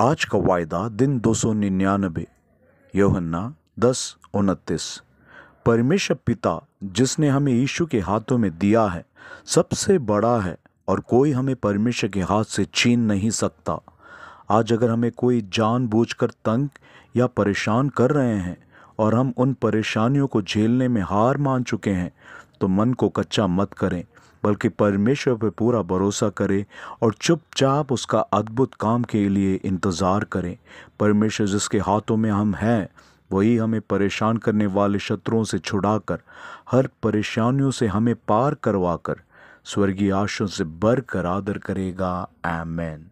आज का वायदा दिन दो सौ निन्यानबे योहन्ना दस उनतीस परमेश्वर पिता जिसने हमें यीशु के हाथों में दिया है सबसे बड़ा है और कोई हमें परमेश्वर के हाथ से छीन नहीं सकता आज अगर हमें कोई जानबूझकर तंग या परेशान कर रहे हैं और हम उन परेशानियों को झेलने में हार मान चुके हैं तो मन को कच्चा मत करें बल्कि परमेश्वर पर पूरा भरोसा करें और चुपचाप उसका अद्भुत काम के लिए इंतज़ार करें परमेश्वर जिसके हाथों में हम हैं वही हमें परेशान करने वाले शत्रुओं से छुड़ाकर हर परेशानियों से हमें पार करवाकर स्वर्गीय आशों से बर कर आदर करेगा एमेन